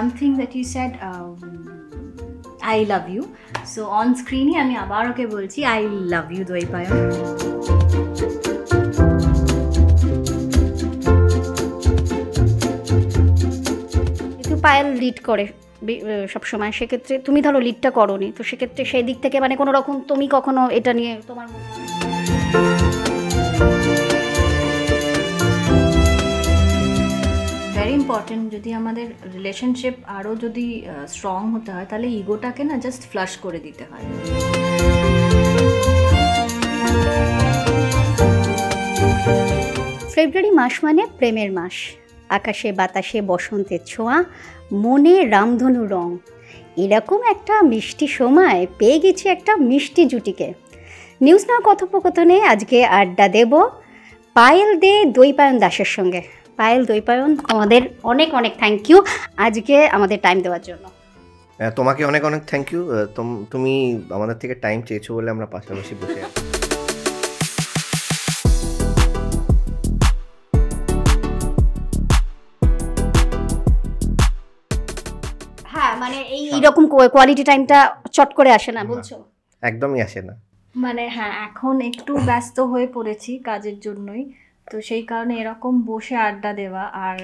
one thing that you said I love you so on স্ক্রিনে আমি আবার okay বলছি I love you Dwaipayan Payel lead করে সবসময় সেক্ষেত্রে তুমি ধরো লিডটা করো নি তো সেক্ষেত্রে সেই দিক থেকে মানে কোনো রকম তুমি কখনো এটা নিয়ে তোমার ইম্পর্টেন্ট যদি আমাদের রিলেশনশিপ আরও যদি স্ট্রং হতে হয় তাহলে ইগোটাকে না জাস্ট ফ্লাশ করে দিতে হয় ফেব্রুয়ারি মাস মানে প্রেমের মাস আকাশে বাতাসে বসন্তের ছোঁয়া মনে রামধনু রং এরকম একটা মিষ্টি সময় পেয়ে গেছি একটা মিষ্টি জুটিকে নিউজ নাও কথোপকথনে আজকে আড্ডা দেব পায়েল দে দৈপায়ন দাসের সঙ্গে পায়েল দৈপায়ন তোমাদের অনেক অনেক থ্যাংক ইউ আজকে আমাদের টাইম দেওয়ার জন্য হ্যাঁ, তোমাকে অনেক অনেক থ্যাংক ইউ তুমি আমাদের থেকে টাইম চেয়েছো বলে আমরা পাশাপাশি বসে আছি হ্যাঁ মানে হ্যাঁ। এই এইরকম কোয়ালিটি টাইমটা চট করে আসে না বলছো একদমই আসে না মানে হ্যাঁ এখন একটু ব্যস্ত হয়ে পড়েছি কাজের জন্যই তো সেই কারণে এরকম বসে আড্ডা দেওয়া আর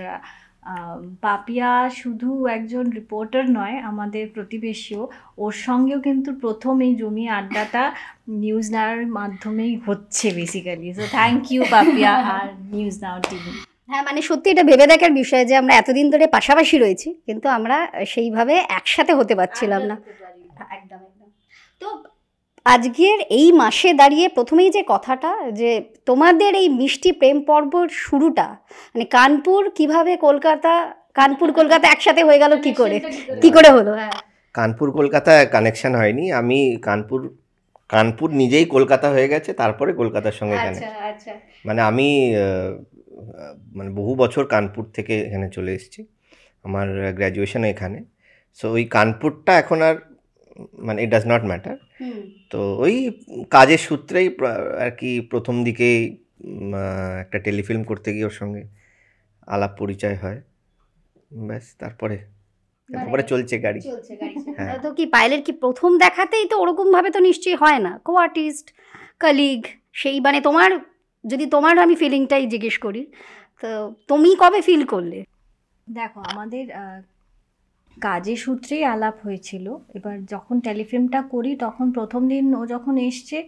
পাপিয়া শুধু একজন রিপোর্টার নয় আমাদের প্রতিবেশীও ওর সঙ্গেও কিন্তু প্রথম এই জমি আড্ডাটা নিউজ নাওয়ার মাধ্যমেই হচ্ছে basically so thank you Papiya আর নিউজ নাও টিভি হ্যাঁ মানে সত্যি এটা ভেবে দেখার বিষয় যে আমরা এতদিন ধরে পাশাপাশি রয়েছি কিন্তু আমরা সেইভাবে একসাথে হতে পারছিলাম না একদম একদম তো আজকের এই মাসে দাঁড়িয়ে প্রথমেই যে কথাটা যে তোমাদের এই মিষ্টি প্রেম পর্বর শুরুটা মানে কানপুর কিভাবে কলকাতা কানপুর কলকাতা একসাথে হয়ে গেল কি করে কি করে হলো হ্যাঁ কানপুর কলকাতা কানেকশন হয়নি আমি কানপুর কানপুর নিজেই কলকাতা হয়ে গেছে তারপরে কলকাতার সঙ্গে আচ্ছা, আচ্ছা। মানে আমি মানে বহু বছর কানপুর থেকে এখানে চলে এসেছি আমার গ্র্যাজুয়েশন এখানে সো ওই কানপুরটা এখন আর মানে ইট ডাজ নট ম্যাটার তো ওই কাজের সূত্রেই আর কি প্রথম দিকেই একটা টেলিফিল্ম করতে গিয়ে ওর সঙ্গে আলাপ পরিচয় হয় ব্যাস তারপরে তারপরে মানে চলছে গাড়ি হ্যাঁ। তো কি পায়েলের কি প্রথম দেখাতেই তো ওরকম ভাবে তো নিশ্চয়ই হয় না কো আর্টিস্ট কলিগ সেই মানে তোমার যদি তোমার আমি ফিলিংটাই জিজ্ঞেস করি তো তুমি কবে ফিল করলে দেখো আমাদের কাজে সূত্রেই আলাপ হয়েছিল এবার যখন টেলিফিল্মটা করি তখন প্রথম দিন ও যখন এসছে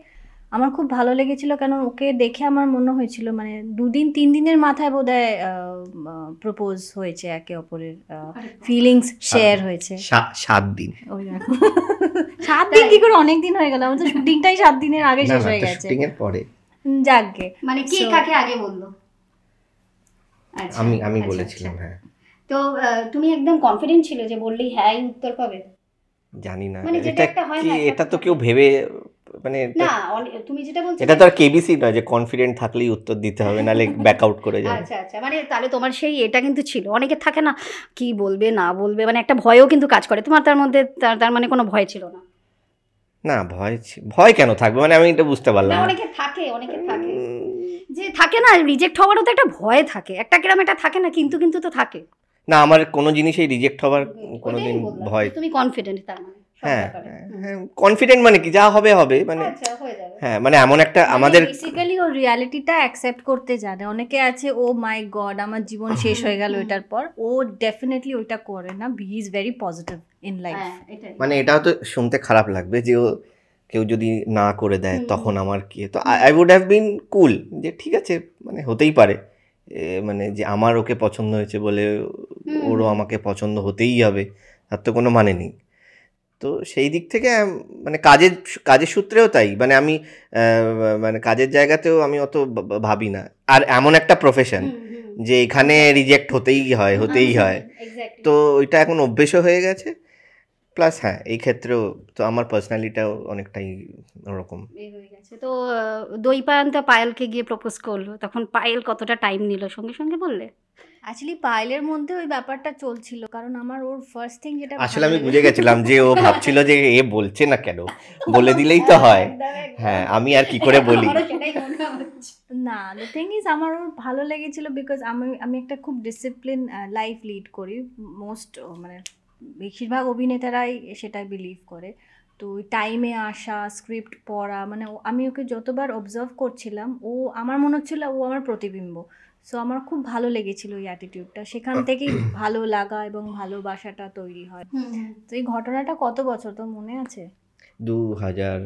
আমার খুব ভালো লেগেছিল কেন ওকে দেখে আমার মনে হয়েছিল মানে দুদিন তিন দিনের মাথায় বোধ হয় প্রপোজ হয়েছে একে অপরের ফিলিংস শেয়ার হয়েছে সাত দিন সাত দিন কি করে অনেক দিন হয়ে গেল আমার তো শুটিংটাই সাত দিনের আগে শেষ হয়ে গেছে পরে যাকে মানে কে কাকে আগে বললো আমি আমি আচ্ছা, বলেছিলাম আচ্ছা। হ্যাঁ তো তুমি একদম কনফিডেন্ট ছিল যে বললি হ্যাঁ এই উত্তর পাবে জানি না মানে যেটা একটা হয় না এটা তো কেউ ভেবে মানে না তুমি যেটা বলছো এটা তো আর কেবিসি নয় যে কনফিডেন্ট থাকলেই উত্তর দিতে হবে নালে ব্যাক আউট করে যাবে আচ্ছা আচ্ছা মানে তাহলে তোমার সেই এটা কিন্তু ছিল অনেকে থাকে না কি বলবে না বলবে মানে একটা ভয়ও কিন্তু কাজ করে তোমার তার মধ্যে তার মানে কোনো ভয় ছিল না না ভয় ভয় কেন থাকবে মানে আমি এটা বুঝতে পারলাম অনেকে থাকে অনেকে থাকে যে থাকে না রিজেক্ট হওয়ারও তো একটা ভয় থাকে একটা কিরম একটা থাকে না কিন্তু কিন্তু তো থাকে না আমার কোনো জিনিসেই রিজেক্ট হবার কোনো দিন ভয় তুমি কনফিডেন্ট তার মানে হ্যাঁ কনফিডেন্ট হ্যাঁ, হ্যাঁ, মানে কি যা হবে হবে মানে আচ্ছা, হ্যাঁ মানে এমন মানে একটা আমাদের বেসিক্যালি ও রিয়ালিটিটা অ্যাকসেপ্ট করতে জানে অনেকে আছে ও মাই গড আমার জীবন শেষ হয়ে গেল এটার পর ও ডেফিনেটলি ওইটা করে না he is very positive in life মানে এটাও তো শুনতে খারাপ লাগবে যে ও কেউ যদি না করে দেয় তখন আমার কি তো I would have been cool যে ঠিক আছে মানে হতেই পারে মানে যে আমার ওকে পছন্দ হয়েছে বলে ওরও আমাকে পছন্দ হতেই হবে তার তো কোনো মানে নেই তো সেই দিক থেকে মানে কাজের কাজের সূত্রেও তাই মানে আমি মানে কাজের জায়গাতেও আমি অত ভাবি না আর এমন একটা প্রফেশন যে এখানে রিজেক্ট হতেই হয় হতেই হয় তো ওইটা এখন অভ্যেসও হয়ে গেছে প্লাস হ্যাঁ এই ক্ষেত্রেও তো আমার পার্সোনালিটাও অনেকটাই ওরকম তো দৈপায়ন্তা পায়েলকে গিয়ে প্রপোজ করলো তখন পায়েল কতটা টাইম নিল সঙ্গে সঙ্গে বললে অ্যাকচুয়ালি পায়েলের মধ্যে ওই ব্যাপারটা চলছিল কারণ আমার ওর ফার্স্ট থিং যেটা আসলে আমি বুঝে গেছিলাম যে ও ভাবছিল যে এ বলছে না কেন বলে দিলেই তো হয় হ্যাঁ আমি আর কি করে বলি না দ্য থিং ইজ আমার ওর ভালো লেগেছিল বিকজ আমি আমি একটা খুব ডিসিপ্লিন লাইফ লিড করি মোস্ট মানে বেশিরভাগ অভিনেতারাই সেটা বিলিভ করে তো টাইমে আসা স্ক্রিপ্ট পড়া মানে আমি ওকে যতবার অবজার্ভ করছিলাম ও আমার মনে হচ্ছিল ও আমার প্রতিবিম্ব সো আমার খুব ভালো লেগেছিল ওই অ্যাটিটিউডটা সেখান থেকেই ভালো লাগা এবং ভালোবাসাটা তৈরি হয় তো এই ঘটনাটা কত বছর তো মনে আছে দু হাজার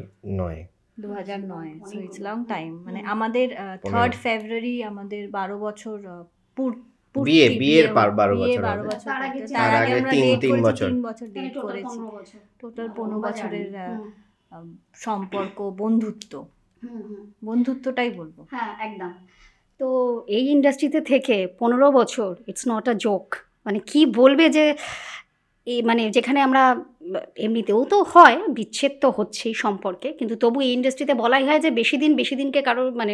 নয় দু হাজার নয় সো ইটস লং টাইম মানে আমাদের থার্ড ফেব্রুয়ারি আমাদের বারো বছর পূর্ণ বিয়ে বিয়ের পার বারো বছর তার আগে তিন তিন বছর ডেট করেছি টোটাল পনেরো বছরের সম্পর্ক বন্ধুত্ব বন্ধুত্বটাই বলবো হ্যাঁ একদম তো এই ইন্ডাস্ট্রিতে থেকে পনেরো বছর ইটস নট আ জোক মানে কি বলবে যে এই মানে যেখানে আমরা এমনিতেও তো হয় বিচ্ছেদ তো হচ্ছেই সম্পর্কে কিন্তু তবু এই ইন্ডাস্ট্রিতে বলাই হয় যে বেশি দিন বেশি দিনকে কারোর মানে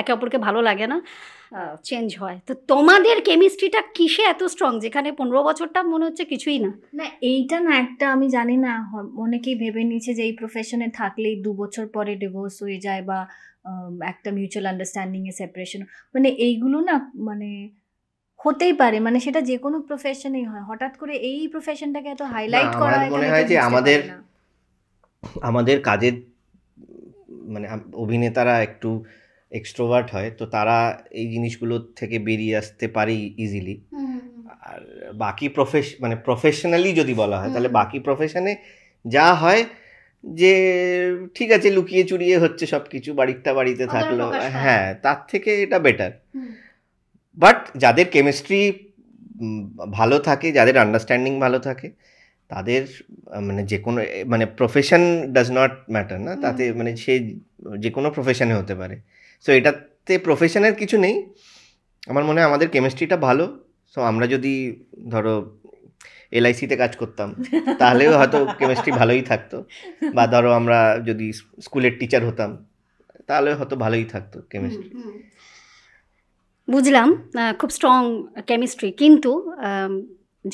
একে অপরকে ভালো লাগে না চেঞ্জ হয় তো তোমাদের কেমিস্ট্রিটা কিসে এত স্ট্রং যেখানে পনেরো বছরটা মনে হচ্ছে কিছুই না না এইটা না একটা আমি জানি না অনেকেই ভেবে নিয়েছে যে এই প্রফেশনে থাকলেই দু বছর পরে ডিভোর্স হয়ে যায় বা একটা মিউচুয়াল আন্ডারস্ট্যান্ডিংয়ে সেপারেশন মানে এইগুলো না মানে হতেই পারে মানে সেটা যে কোনো প্রফেশনেই হয় হঠাৎ করে এই প্রফেশনটাকে এত হাইলাইট করা হয় মনে হয় যে আমাদের আমাদের কাজের মানে অভিনেতারা একটু এক্সট্রোভার্ট হয় তো তারা এই জিনিসগুলো থেকে বেরিয়ে আসতে পারে ইজিলি আর বাকি প্রফেশ মানে প্রফেশনালি যদি বলা হয় তাহলে বাকি প্রফেশনে যা হয় যে ঠিক আছে লুকিয়ে চুরিয়ে হচ্ছে সব কিছু বাড়িটা বাড়িতে থাকলো হ্যাঁ তার থেকে এটা বেটার বাট যাদের কেমিস্ট্রি ভালো থাকে যাদের আন্ডারস্ট্যান্ডিং ভালো থাকে তাদের মানে যে কোনো মানে প্রফেশন ডাজ নট ম্যাটার না তাতে মানে সে যে কোনো প্রফেশনে হতে পারে সো এটাতে প্রফেশনের কিছু নেই আমার মনে হয় আমাদের কেমিস্ট্রিটা ভালো সো আমরা যদি ধরো এলআইসিতে কাজ করতাম তাহলেও হয়তো কেমিস্ট্রি ভালোই থাকতো বা ধরো আমরা যদি স্কুলের টিচার হতাম তাহলে হয়তো ভালোই থাকতো কেমিস্ট্রি বুঝলাম খুব স্ট্রং কেমিস্ট্রি কিন্তু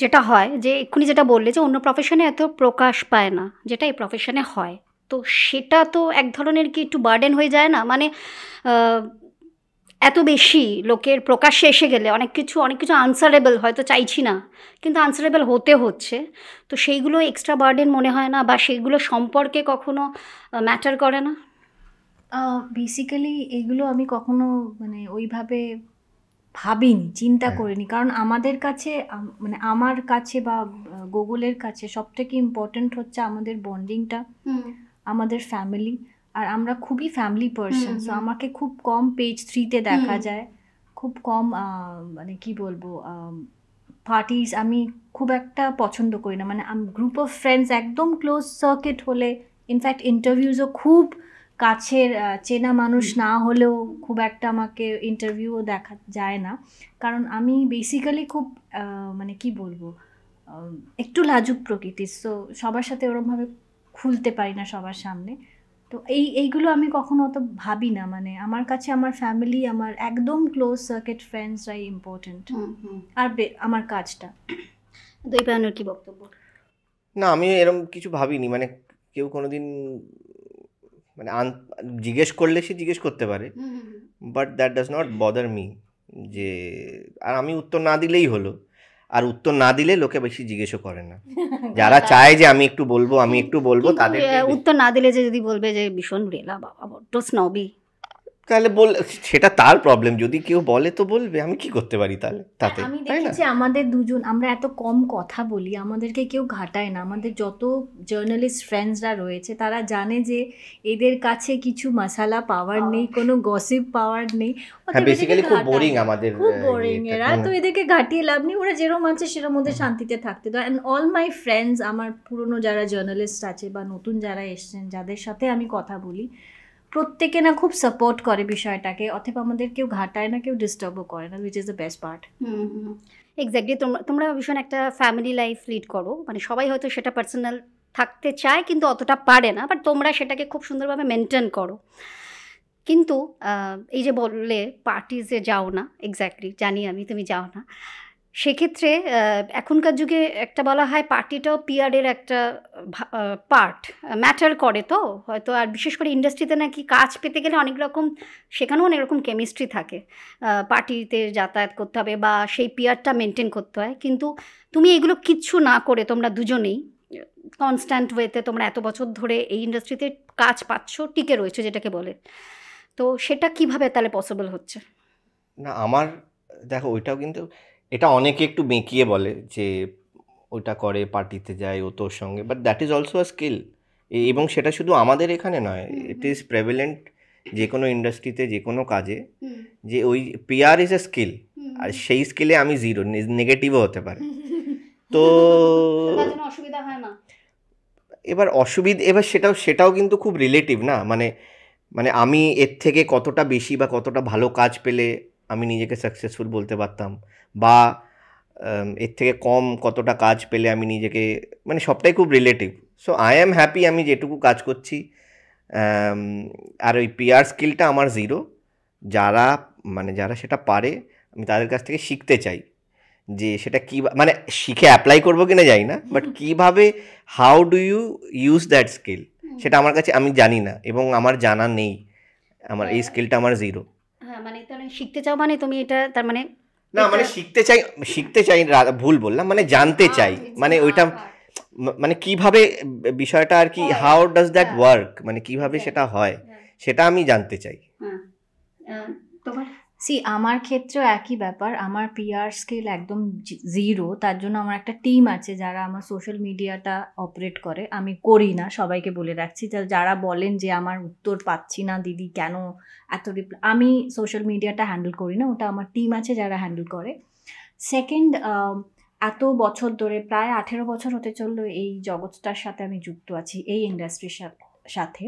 যেটা হয় যে এক্ষুনি যেটা বললে যে অন্য প্রফেশনে এত প্রকাশ পায় না যেটা এই প্রফেশনে হয় তো সেটা তো এক ধরনের কি একটু বার্ডেন হয়ে যায় না মানে এত বেশি লোকের প্রকাশ্যে এসে গেলে অনেক কিছু অনেক কিছু আনসারেবল হয়তো চাইছি না কিন্তু আনসারেবল হতে হচ্ছে তো সেইগুলো এক্সট্রা বার্ডেন মনে হয় না বা সেইগুলো সম্পর্কে কখনো ম্যাটার করে না বেসিক্যালি এগুলো আমি কখনো মানে ওইভাবে ভাবিনি চিন্তা হ্যাঁ। করিনি কারণ আমাদের কাছে মানে আমার কাছে বা গুগলের কাছে সব থেকে ইম্পর্টেন্ট হচ্ছে আমাদের বন্ডিংটা আমাদের ফ্যামিলি আর আমরা খুবই ফ্যামিলি পার্সন সো আমাকে খুব কম পেজ থ্রিতে দেখা যায় খুব কম মানে কি বলবো পার্টিস আমি খুব একটা পছন্দ করি না মানে গ্রুপ অফ ফ্রেন্ডস একদম ক্লোজ সার্কিট হলে ইনফ্যাক্ট ইন্টারভিউজও খুব কাছের চেনা মানুষ না হলেও খুব একটা আমাকে ইন্টারভিউও দেখা যায় না কারণ আমি বেসিক্যালি খুব মানে কি বলবো একটু লাজুক প্রকৃতির সো সবার সাথে ওরমভাবে খুলতে পারি না সবার সামনে তো এই এইগুলো আমি কখনো অত ভাবি না মানে আমার কাছে আমার ফ্যামিলি আমার একদম ক্লোজ সার্কিট ফ্রেন্ডসরাই ইম্পর্টেন্ট আর আমার কাজটা পায়নের কি বক্তব্য না আমি এরম কিছু ভাবিনি মানে কেউ কোনোদিন মানে জিজ্ঞেস করলে সে জিজ্ঞেস করতে পারে but that does not bother me যে আর আমি উত্তর না দিলেই হলো আর উত্তর না দিলে লোকে বেশি জিজ্ঞেসও করে না যারা চায় যে আমি একটু বলবো আমি একটু বলবো তাদের উত্তর না দিলে যে যদি বলবে যে ভীষণ রেলা বাবা বড্ড স্নবি তাহলে বল সেটা তার প্রবলেম যদি কেউ বলে তো বলবে আমি কি করতে পারি তাহলে তাতে আমি দেখেছি আমাদের দুজন আমরা এত কম কথা বলি আমাদেরকে কেউ ঘাটায় না আমাদের যত জার্নালিস্ট ফ্রেন্ডসরা রয়েছে তারা জানে যে এদের কাছে কিছু মশালা পাওয়ার নেই কোনো গসিপ পাওয়ার নেই বেসিক্যালি খুব বোরিং আমাদের খুব বোরিং এরা তো এদেরকে ঘাটিয়ে লাভ নেই ওরা যেরকম আছে সেরকম ওদের শান্তিতে থাকতে দাও অ্যান্ড অল মাই ফ্রেন্ডস আমার পুরনো যারা জার্নালিস্ট আছে বা নতুন যারা এসছেন যাদের সাথে আমি কথা বলি প্রত্যেকে না খুব সাপোর্ট করে বিষয়টাকে অথবা আমাদের কেউ ঘাটায় না কেউ ডিস্টার্বও করে না which is the best part exactly তোমরা তোমরা ভীষণ একটা ফ্যামিলি লাইফ লিড করো মানে সবাই হয়তো সেটা পার্সোনাল থাকতে চায় কিন্তু অতটা পারে না বাট তোমরা সেটাকে খুব সুন্দরভাবে মেনটেন করো কিন্তু এই যে বললে পার্টিজে যাও না এক্স্যাক্টলি জানি আমি তুমি যাও না সেক্ষেত্রে এখনকার যুগে একটা বলা হয় পার্টিটাও পিয়ারের একটা পার্ট ম্যাটার করে তো হয়তো আর বিশেষ করে ইন্ডাস্ট্রিতে নাকি কাজ পেতে গেলে অনেক রকম সেখানেও অনেক রকম কেমিস্ট্রি থাকে পার্টিতে যাতায়াত করতে হবে বা সেই পিয়ারটা মেনটেন করতে হয় কিন্তু তুমি এগুলো কিচ্ছু না করে তোমরা দুজনেই কনস্ট্যান্ট ওয়েতে তোমরা এত বছর ধরে এই ইন্ডাস্ট্রিতে কাজ পাচ্ছ টিকে রয়েছে যেটাকে বলে তো সেটা কিভাবে তাহলে পসিবল হচ্ছে না আমার দেখো ওইটাও কিন্তু এটা অনেকে একটু বেঁকিয়ে বলে যে ওটা করে পার্টিতে যায় ও তোর সঙ্গে but that is also a skill এবং সেটা শুধু আমাদের এখানে নয় ইট ইজ প্রেভেলেন্ট যে কোনো ইন্ডাস্ট্রিতে যে কোনো কাজে যে ওই পিয়ার ইজ এ স্কিল আর সেই স্কিলে আমি জিরো নেগেটিভও হতে পারে তো এবার অসুবিধা এবার সেটাও সেটাও কিন্তু খুব রিলেটিভ না মানে মানে আমি এর থেকে কতটা বেশি বা কতটা ভালো কাজ পেলে আমি নিজেকে সাকসেসফুল বলতে পারতাম বা এর থেকে কম কতটা কাজ পেলে আমি নিজেকে মানে সবটাই খুব relative so I am happy আমি যেটুকু কাজ করছি আর ওই পিয়ার স্কিলটা আমার জিরো যারা মানে যারা সেটা পারে আমি তাদের কাছ থেকে শিখতে চাই যে সেটা কী মানে শিখে অ্যাপ্লাই করবো না যাই না বাট কীভাবে how do you use that skill সেটা আমার কাছে আমি জানি না এবং আমার জানা নেই আমার এই স্কিলটা হ্যাঁ। আমার জিরো হ্যাঁ মানে তাহলে শিখতে চাও মানে তুমি এটা তার মানে না মানে শিখতে চাই শিখতে চাই ভুল বললাম মানে জানতে হ্যাঁ, চাই মানে হ্যাঁ, ওইটা হ্যাঁ। মানে কিভাবে বিষয়টা আর কি হাউ ডাজ দ্যাট ওয়ার্ক মানে কিভাবে সেটা হয় সেটা আমি জানতে চাই তোমার সি আমার ক্ষেত্রেও একই ব্যাপার আমার পিআর স্কেল একদম জিরো তার জন্য আমার একটা টিম আছে যারা আমার সোশ্যাল মিডিয়াটা অপারেট করে আমি করি না সবাইকে বলে রাখছি যারা বলেন যে আমার উত্তর পাচ্ছি না দিদি কেন এত রিপ্লাই আমি সোশ্যাল মিডিয়াটা হ্যান্ডেল করি না ওটা আমার টিম আছে যারা হ্যান্ডেল করে সেকেন্ড এত বছর ধরে প্রায় আঠেরো বছর হতে চললো এই জগৎটার সাথে আমি যুক্ত আছি এই ইন্ডাস্ট্রির সাথে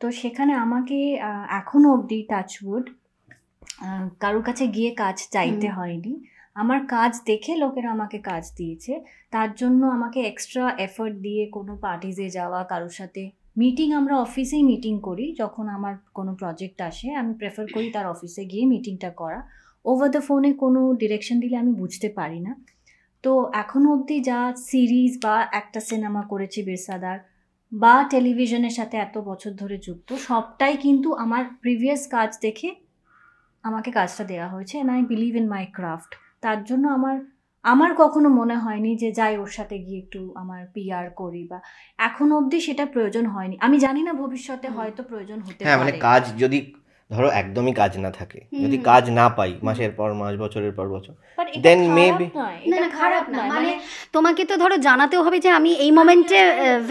তো সেখানে আমাকে এখনও অবধি টাচউড কারোর কাছে গিয়ে কাজ চাইতে হয়নি আমার কাজ দেখে লোকেরা আমাকে কাজ দিয়েছে তার জন্য আমাকে এক্সট্রা এফর্ট দিয়ে কোনো পার্টিজে যাওয়া কারোর সাথে মিটিং আমরা অফিসেই মিটিং করি যখন আমার কোনো প্রজেক্ট আসে আমি প্রেফার করি তার অফিসে গিয়ে মিটিংটা করা ওভার দ্য ফোনে কোনো ডিরেকশন দিলে আমি বুঝতে পারি না তো এখনও অবধি যা সিরিজ বা একটা সিনেমা করেছি বেসাদার বা টেলিভিশনের সাথে এত বছর ধরে যুক্ত সবটাই কিন্তু আমার প্রিভিয়াস কাজ দেখে আমাকে কাজটা দেওয়া হয়েছে and I believe in my craft তার জন্য আমার আমার কখনো মনে হয়নি যে যাই ওর সাথে গিয়ে একটু আমার পিআর করি বা এখন অবধি সেটা প্রয়োজন হয়নি আমি জানি না ভবিষ্যতে হয়তো প্রয়োজন হতে হ্যাঁ মানে পারে কাজ যদি ধরো একদমই কাজ না থাকে যদি কাজ না পাই মাসের পর মাস বছরের পর বছর দেন মেবি না খারাপ না মানে, মানে তোমাকে তো ধরো জানাতেও হবে যে আমি এই মোমেন্টে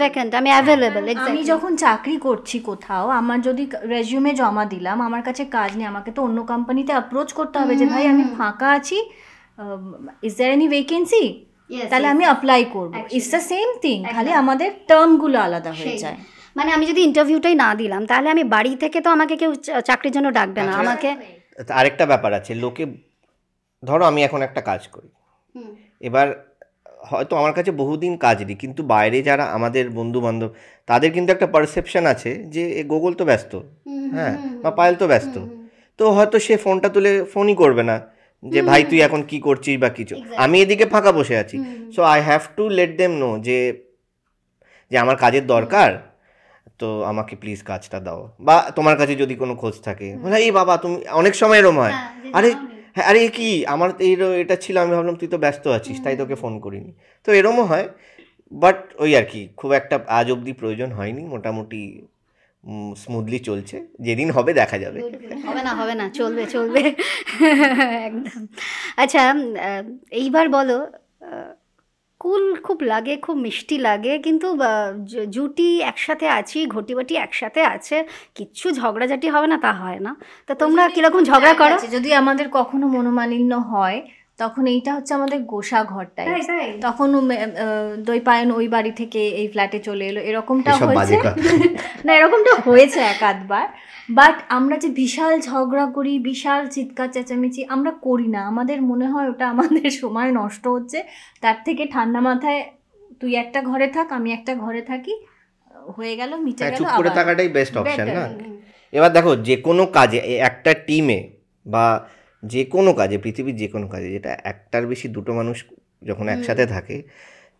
वैकेंट হ্যাঁ, হ্যাঁ, হ্যাঁ। আমি অ্যাভেলেবল আমি যখন চাকরি করছি কোথাও আমার যদি রেজিউমে জমা দিলাম আমার কাছে কাজ নেই আমাকে তো অন্য কোম্পানিতে অ্যাপ্রোচ করতে হবে যে ভাই আমি ফাঁকা আছি ইজ देयर এনি ভেকেন্সি তাহলে আমি অ্যাপ্লাই করবো ইটস দ্য সেম থিং খালি আমাদের টার্মগুলো আলাদা হয়ে যায় মানে আমি যদি ইন্টারভিউটাই না দিলাম তাহলে আমি বাড়ি থেকে তো আমাকে কেউ চাকরির জন্য ডাকবে না আচ্ছা। আমাকে আরেকটা ব্যাপার আছে লোকে ধরো আমি এখন একটা কাজ করি এবার হয়তো আমার কাছে বহুদিন কাজ নেই কিন্তু বাইরে যারা আমাদের বন্ধু বান্ধব তাদের কিন্তু একটা পারসেপশন আছে যে এ গুগল তো ব্যস্ত হ্যাঁ বা পায়েল তো ব্যস্ত তো হয়তো সে ফোনটা তুলে ফোনই করবে না যে ভাই তুই এখন কি করছিস বা কিছু আমি এদিকে ফাঁকা বসে আছি so I have to let them know যে যে আমার কাজের দরকার তো আমাকে প্লিজ কাজটা দাও বা তোমার কাছে যদি কোনো খোঁজ থাকে বলে এই বাবা তুমি অনেক সময় এরম হয় হ্যাঁ, আরে হ্যাঁ আরে কি আমার এই এটা ছিল আমি ভাবলাম তুই তো ব্যস্ত আছিস তাই তোকে ফোন করিনি তো এরমও হয় বাট ওই আর কি খুব একটা আজ অবধি প্রয়োজন হয়নি মোটামুটি স্মুথলি চলছে যেদিন হবে দেখা যাবে হবে না হবে না চলবে চলবে একদম আচ্ছা এইবার বলো কুল খুব লাগে খুব মিষ্টি লাগে কিন্তু জুটি একসাথে আছি ঘটি বাটি একসাথে আছে কিচ্ছু ঝগড়াঝাটি হবে না তা হয় না তা তোমরা কিরকম ঝগড়া হ্যাঁ, করো যদি আমাদের কখনো মনোমালিন্য হয় তখন এইটা হচ্ছে আমাদের গোসা ঘরটাই তখন পায়ন ওই বাড়ি থেকে এই ফ্ল্যাটে চলে এলো এরকমটা হয়েছে না এরকমটা হয়েছে এক আধবার বাট আমরা যে বিশাল ঝগড়া করি বিশাল চিৎকার চেঁচামেচি আমরা করি না আমাদের মনে হয় ওটা আমাদের সময় নষ্ট হচ্ছে তার থেকে ঠান্ডা মাথায় তুই একটা ঘরে থাক আমি একটা ঘরে থাকি হয়ে গেল মিটে হ্যাঁ, গেল করে থাকাটাই বেস্ট অপশন না এবার দেখো যে কোনো কাজে একটা টিমে বা যে কোনো কাজে পৃথিবীর যে কোনো কাজে যেটা একটার বেশি দুটো মানুষ যখন একসাথে থাকে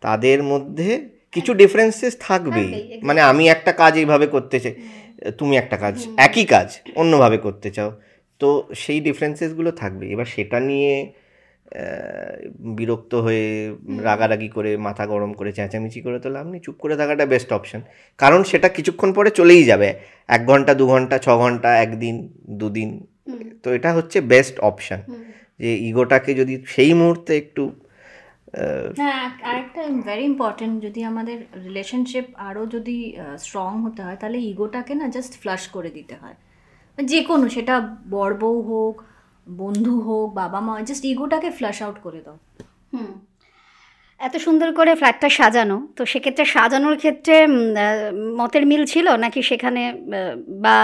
তাদের মধ্যে কিছু ডিফারেন্সেস থাকবেই মানে আমি একটা কাজ এইভাবে করতে চাই তুমি একটা কাজ একই কাজ অন্যভাবে করতে চাও তো সেই ডিফারেন্সেসগুলো থাকবে এবার সেটা নিয়ে বিরক্ত হয়ে রাগারাগি করে মাথা গরম করে চেঁচামেচি করে তো লাভ নেই চুপ করে থাকাটা বেস্ট অপশন কারণ সেটা কিছুক্ষণ পরে চলেই যাবে এক ঘন্টা দু ঘন্টা ছ ঘন্টা একদিন দুদিন তো এটা হচ্ছে বেস্ট অপশন যে ইগোটাকে যদি সেই মুহূর্তে একটু হ্যাঁ আরেকটা ভেরি ইম্পর্টেন্ট যদি আমাদের রিলেশনশিপ আরও যদি স্ট্রং হতে হয় তাহলে ইগোটাকে না জাস্ট ফ্লাশ করে দিতে হয় যে কোনো সেটা বড় বউ হোক বন্ধু হোক বাবা মা জাস্ট ইগোটাকে ফ্ল্যাশ আউট করে দাও হুম এত সুন্দর করে ফ্ল্যাটটা সাজানো তো সেক্ষেত্রে সাজানোর ক্ষেত্রে মতের মিল ছিল নাকি সেখানে বা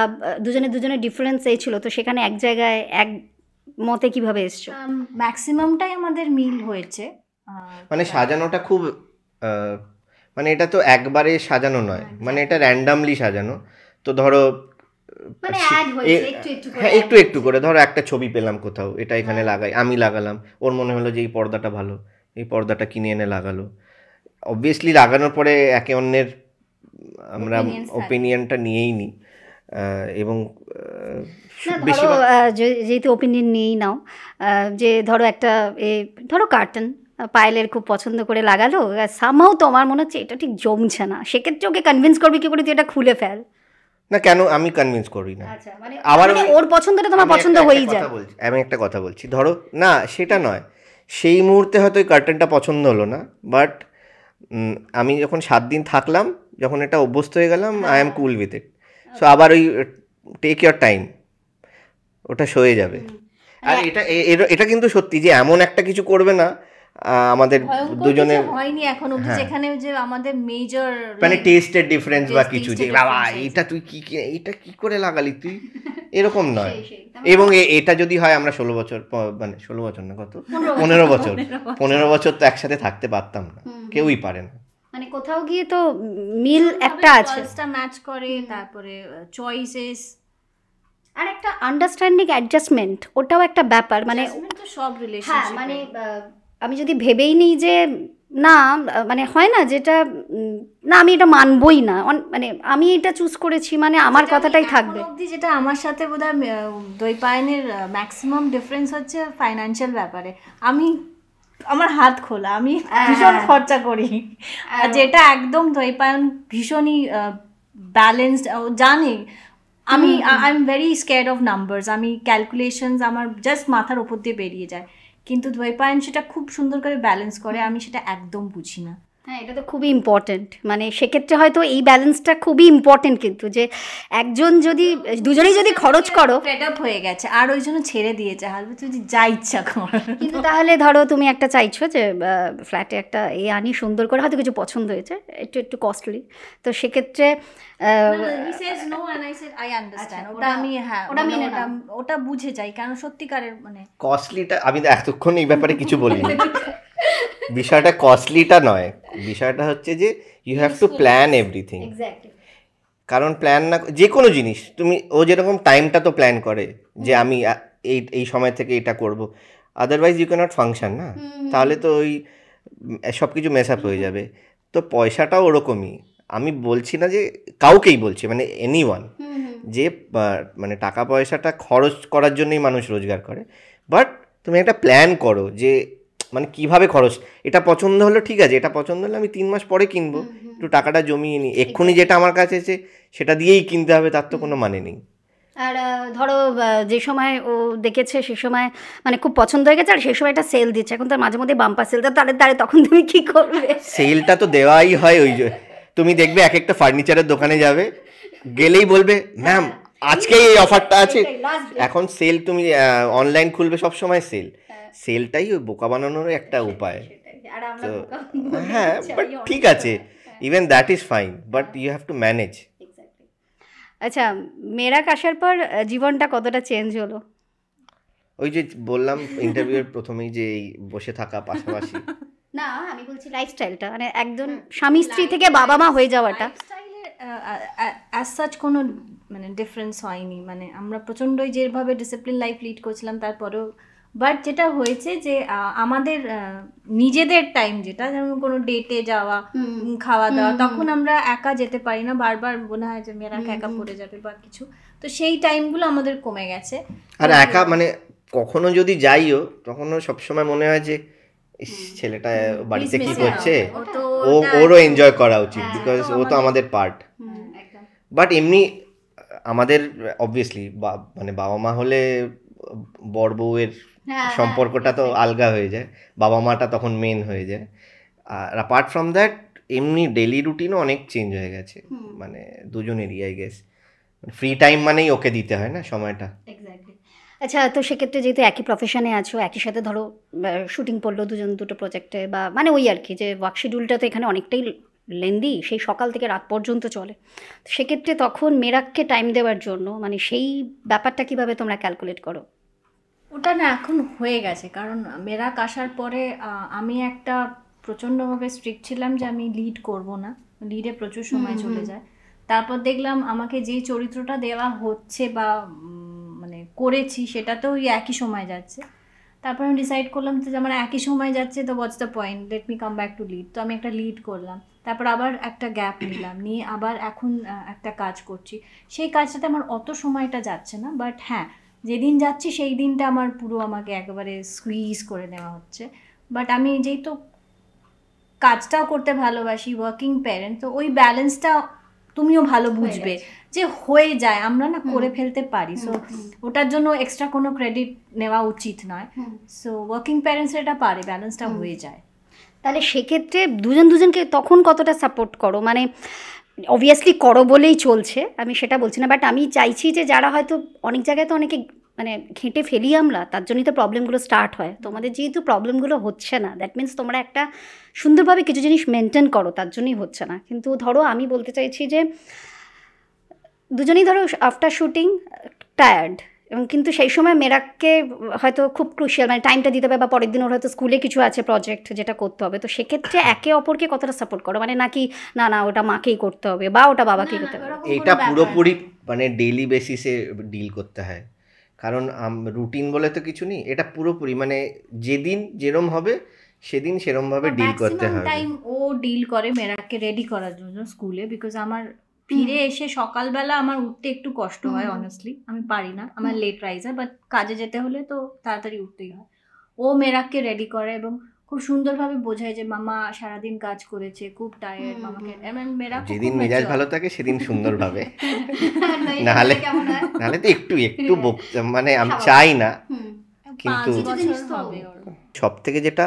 দুজনে দুজনে ডিফারেন্স এই ছিল তো সেখানে এক জায়গায় এক মতে কিভাবে এসছো ম্যাক্সিমামটাই আমাদের মিল হয়েছে মানে সাজানোটা খুব মানে এটা তো একবারে সাজানো নয় হ্যাঁ, মানে এটা র্যান্ডামলি সাজানো তো ধরো মানে হ্যাঁ একটু একটু করে ধরো একটা ছবি পেলাম কোথাও এটা এখানে হ্যাঁ। লাগাই আমি লাগালাম ওর মনে হলো যে এই পর্দাটা ভালো এই পর্দাটা কিনে এনে লাগালো অবভিয়াসলি লাগানোর পরে একে অন্যের আমরা ওপিনিয়নটা নিয়েই নিই এবং যেহেতু ওপিনিয়ন নিয়েই নাও যে ধরো একটা এ ধরো কার্টন পায়েলের খুব পছন্দ করে লাগালো সামাও তো আমার মনে হচ্ছে এটা ঠিক জমছে না সেক্ষেত্রে ওকে কনভিন্স করবি কি করে তুই এটা খুলে ফেল না কেন আমি কনভিন্স করি না আচ্ছা, মানে আবার ওর পছন্দটা তোমার পছন্দ হয়েই যায় আমি একটা কথা বলছি ধরো না সেটা নয় সেই মুহূর্তে হয়তো ওই কার্টেনটা পছন্দ হলো না বাট আমি যখন সাত দিন থাকলাম যখন এটা অভ্যস্ত হয়ে গেলাম I am cool with it so আবার ওই টেক ইয়ার টাইম ওটা সয়ে যাবে আর আচ্ছা। এটা এটা কিন্তু সত্যি যে এমন একটা কিছু করবে না আমাদের দুজনের হয়নি এখন অবধি হ্যাঁ। যেখানে যে আমাদের মেজর মানে টেস্টের ডিফারেন্স বা কিছু যে বাবা এটা তুই কি এটা কি করে লাগালি তুই এরকম নয় মানে এবং এটা যদি হয় আমরা ষোলো বছর মানে ষোলো বছর না কত পনেরো বছর পনেরো বছর তো একসাথে থাকতে পারতাম না কেউই পারে না মানে কোথাও গিয়ে তো মিল একটা আছে ম্যাচ করে তারপরে চয়েসেস আর একটা আন্ডারস্ট্যান্ডিং অ্যাডজাস্টমেন্ট ওটাও একটা ব্যাপার মানে সব রিলেশন হ্যাঁ, মানে আমি যদি ভেবেই নিই যে না মানে হয় না যেটা না আমি এটা মানবই না মানে আমি এটা চুজ করেছি মানে আমার কথাটাই থাকবে যেটা আমার সাথে বোধহয় পায়নের ম্যাক্সিমাম ডিফারেন্স হচ্ছে ফাইন্যান্সিয়াল ব্যাপারে আমি আমার হাত খোলা আমি হ্যাঁ। ভীষণ খরচা করি আর যেটা একদম পায়ন ভীষণই ব্যালেন্সড জানি আমি I am very scare of numbers আমি ক্যালকুলেশনস আমার জাস্ট মাথার ওপর দিয়ে বেরিয়ে যায় কিন্তু দ্বৈপায়ন সেটা খুব সুন্দর করে ব্যালেন্স করে আমি সেটা একদম বুঝি না হ্যাঁ এটা তো খুবই ইম্পর্ট্যান্ট মানে সেক্ষেত্রে হয়তো এই ব্যালেন্সটা খুবই ইম্পর্টেন্ট কিন্তু যে একজন যদি দুজনেই যদি খরচ করো ফেড হয়ে গেছে আর ওই জন্য ছেড়ে দিয়েছে হালবে যদি যা ইচ্ছা কর কিন্তু তাহলে ধরো তুমি একটা চাইছো যে ফ্ল্যাটে একটা এ আনি সুন্দর করে হয়তো কিছু পছন্দ হয়েছে একটু একটু কস্টলি তো সেক্ষেত্রে ওটা বুঝে যাই কারণ সত্যিকারের মানে কস্টলিটা আমি এতক্ষণ এই ব্যাপারে কিছু বলিনি বিষয়টা কস্টলিটা নয় বিষয়টা হচ্ছে যে you have to plan everything কারণ প্ল্যান না যে কোনো জিনিস তুমি ও যেরকম টাইমটা তো প্ল্যান করে যে আমি এই এই সময় থেকে এটা করব আদারওয়াইজ ইউ ক্যানট ফাংশন না তাহলে তো ওই সব কিছু মেস আপ হয়ে যাবে তো পয়সাটাও ওরকমই আমি বলছি না যে কাউকেই বলছি মানে এনি ওয়ান যে মানে টাকা পয়সাটা খরচ করার জন্যই মানুষ রোজগার করে বাট তুমি একটা প্ল্যান করো যে মানে কিভাবে খরচ এটা পছন্দ হলো ঠিক আছে এটা পছন্দ হলে আমি তিন মাস পরে কিনবো একটু টাকাটা জমিয়ে নিই এক্ষুনি যেটা আমার কাছে এসে সেটা দিয়েই কিনতে হবে তার তো কোনো মানে নেই আর ধরো যে সময় ও দেখেছে সে সময় মানে খুব পছন্দ হয়ে গেছে আর সেই সময় একটা সেল দিচ্ছে এখন তার মাঝে মধ্যে বাম্পার সেলটা তাহলে তাহলে তখন তুমি কি করবে সেলটা তো দেওয়াই হয় ওই তুমি দেখবে এক একটা ফার্নিচারের দোকানে যাবে গেলেই বলবে ম্যাম আজকেই এই অফারটা আছে এখন সেল তুমি অনলাইন খুলবে সব সময় সেল সেলটাই ওই বোকা বানানোর একটা উপায় তো হ্যাঁ বাট ঠিক আছে even that is fine but you have to manage আচ্ছা মেরাক আসার পর জীবনটা কতটা চেঞ্জ হলো ওই যে বললাম ইন্টারভিউয়ের প্রথমেই যে বসে থাকা পাশাপাশি না আমি বলছি লাইফস্টাইলটা মানে একজন হ্যাঁ, স্বামী স্ত্রী থেকে বাবা মা হয়ে যাওয়াটা অ্যাজ সাচ কোনো মানে ডিফারেন্স হয়নি মানে আমরা প্রচণ্ডই যেভাবে ডিসিপ্লিন লাইফ লিড করছিলাম তারপরেও বাট যেটা হয়েছে যে আমাদের নিজেদের টাইম যেটা যেমন কোনো ডেটে যাওয়া খাওয়া দাওয়া তখন আমরা একা যেতে পারি না বারবার মনে হয় যে মেয়েরা একা পড়ে যাবে বা কিছু তো সেই টাইমগুলো আমাদের কমে গেছে আর একা মানে কখনো যদি যাইও তখনও সবসময় মনে হয় যে ছেলেটা বাড়িতে কি করছে ও ওরও এনজয় করা হ্যাঁ, উচিত বিকজ ও তো আমাদের পার্ট বাট এমনি আমাদের অবভিয়াসলি মানে বাবা মা হলে বর বউয়ের হ্যাঁ, হ্যাঁ। সম্পর্কটা তো আলগা হয়ে যায় বাবা মাটা তখন মেন হয়ে যায় আর অ্যাপার্ট ফ্রম দ্যাট এমনি ডেলি রুটিনও অনেক চেঞ্জ হয়ে গেছে মানে দুজনেরই আই গেস ফ্রি টাইম মানেই ওকে দিতে হয় না সময়টা আচ্ছা তো সেক্ষেত্রে যেহেতু একই প্রফেশনে আছো একই সাথে ধরো শুটিং পড়লো দুজন দুটো প্রজেক্টে বা মানে ওই আর কি যে ওয়ার্ক শিডিউলটা তো এখানে অনেকটাই লেন্দি সেই সকাল থেকে রাত পর্যন্ত চলে সেক্ষেত্রে তখন মেরাককে টাইম দেওয়ার জন্য মানে সেই ব্যাপারটা কিভাবে তোমরা ক্যালকুলেট করো ওটা না এখন হয়ে গেছে কারণ মেরাক আসার পরে আমি একটা প্রচণ্ডভাবে স্ট্রিক্ট ছিলাম যে আমি লিড করব না লিডে প্রচুর সময় চলে যায় তারপর দেখলাম আমাকে যে চরিত্রটা দেওয়া হচ্ছে বা মানে করেছি সেটাতেও একই সময় যাচ্ছে তারপর আমি ডিসাইড করলাম যে আমার একই সময় যাচ্ছে তো what's the point let me come back to lead তো আমি একটা লিড করলাম তারপর আবার একটা গ্যাপ নিলাম নিয়ে আবার এখন একটা কাজ করছি সেই কাজটাতে আমার অত সময়টা যাচ্ছে না বাট হ্যাঁ যেদিন যাচ্ছি সেই দিনটা আমার পুরো আমাকে একেবারে স্কুইজ করে নেওয়া হচ্ছে বাট আমি যেহেতু কাজটাও করতে ভালোবাসি ওয়ার্কিং প্যারেন্ট তো ওই ব্যালেন্সটা তুমিও ভালো বুঝবে যে হয়ে যায় আমরা না করে ফেলতে পারি সো ওটার জন্য এক্সট্রা কোনো ক্রেডিট নেওয়া উচিত নয় সো ওয়ার্কিং প্যারেন্টস এটা পারে ব্যালেন্সটা হয়ে যায় তাহলে সেক্ষেত্রে দুজন দুজনকে তখন কতটা সাপোর্ট করো মানে অবভিয়াসলি করো বলেই চলছে আমি সেটা বলছি না বাট আমি চাইছি যে যারা হয়তো অনেক জায়গায় তো অনেকে মানে ঘেঁটে ফেলি আমরা তার জন্যই তো প্রবলেমগুলো স্টার্ট হয় তোমাদের যেহেতু প্রবলেমগুলো হচ্ছে না দ্যাট মিন্স তোমরা একটা সুন্দরভাবে কিছু জিনিস মেনটেন করো তার জন্যই হচ্ছে না কিন্তু ধরো আমি বলতে চাইছি যে দুজনেই ধরো আফটার শুটিং টায়ার্ড এবং কিন্তু সেই সময় মেরাককে হয়তো খুব ক্রুশিয়াল মানে টাইমটা দিতে হবে বা পরের দিন ওর হয়তো স্কুলে কিছু আছে প্রজেক্ট যেটা করতে হবে তো সেক্ষেত্রে হ্যাঁ। একে অপরকে কতটা সাপোর্ট করো মানে নাকি না না ওটা মাকেই করতে হবে বা ওটা বাবাকেই করতে হবে এটা পুরোপুরি মানে ডেইলি বেসিসে ডিল করতে হয় কারণ রুটিন বলে তো কিছু নেই এটা পুরোপুরি মানে যেদিন যেরম হবে সেদিন সেরমভাবে ডিল করতে হবে টাইম ও ডিল করে মেরাককে রেডি করার জন্য স্কুলে বিকজ আমার ফিরে এসে সকালবেলা আমার উঠতে একটু কষ্ট হয় অনেস্টলি আমি পারি না আমার লেট রাইজার বাট কাজে যেতে হলে তো তাড়াতাড়ি উঠতেই হয় ও মেরাককে রেডি করে এবং খুব সুন্দরভাবে বোঝায় যে মামা সারাদিন কাজ করেছে খুব টায়ার্ড মামাকে মেরাক যেদিন মেজাজ ভালো থাকে সেদিন সুন্দরভাবে নাহলে নাহলে তো একটু একটু হ্যাঁ। মানে আমি চাই না কিন্তু সব থেকে যেটা